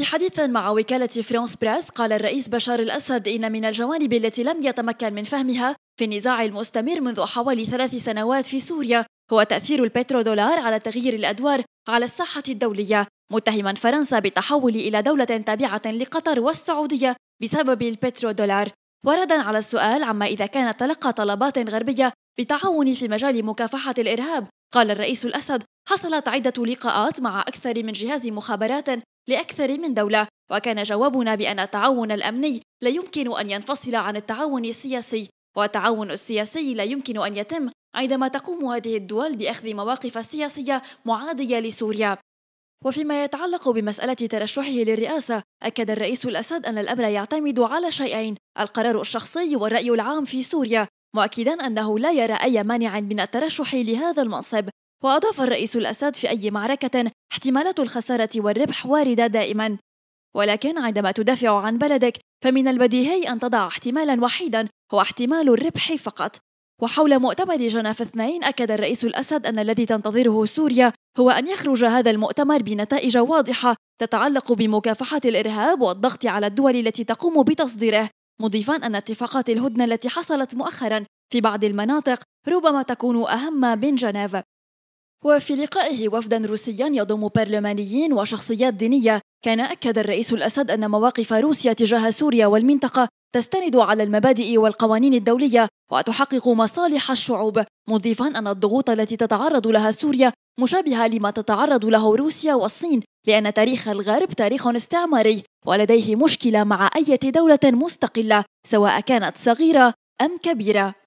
في حديث مع وكالة فرانس بريس قال الرئيس بشار الأسد إن من الجوانب التي لم يتمكن من فهمها في النزاع المستمر منذ حوالي ثلاث سنوات في سوريا هو تأثير البترودولار على تغيير الأدوار على الساحة الدولية متهما فرنسا بالتحول إلى دولة تابعة لقطر والسعودية بسبب البترودولار وردا على السؤال عما إذا كان تلقى طلبات غربية بالتعاون في مجال مكافحة الإرهاب قال الرئيس الأسد حصلت عدة لقاءات مع أكثر من جهاز مخابرات لأكثر من دولة وكان جوابنا بأن التعاون الأمني لا يمكن أن ينفصل عن التعاون السياسي والتعاون السياسي لا يمكن أن يتم عندما تقوم هذه الدول بأخذ مواقف سياسية معادية لسوريا وفيما يتعلق بمسألة ترشحه للرئاسة أكد الرئيس الأسد أن الأمر يعتمد على شيئين القرار الشخصي والرأي العام في سوريا مؤكدا أنه لا يرى أي مانع من الترشح لهذا المنصب وأضاف الرئيس الأسد في أي معركة احتمالات الخسارة والربح واردة دائما ولكن عندما تدافع عن بلدك فمن البديهي أن تضع احتمالا وحيدا هو احتمال الربح فقط وحول مؤتمر جنف اثنين أكد الرئيس الأسد أن الذي تنتظره سوريا هو أن يخرج هذا المؤتمر بنتائج واضحة تتعلق بمكافحة الإرهاب والضغط على الدول التي تقوم بتصديره مضيفا أن اتفاقات الهدنة التي حصلت مؤخرا في بعض المناطق ربما تكون أهم من جنيف وفي لقائه وفدا روسيا يضم برلمانيين وشخصيات دينية كان أكد الرئيس الأسد أن مواقف روسيا تجاه سوريا والمنطقة تستند على المبادئ والقوانين الدولية وتحقق مصالح الشعوب مضيفا أن الضغوط التي تتعرض لها سوريا مشابهة لما تتعرض له روسيا والصين لأن تاريخ الغرب تاريخ استعماري ولديه مشكلة مع أي دولة مستقلة سواء كانت صغيرة أم كبيرة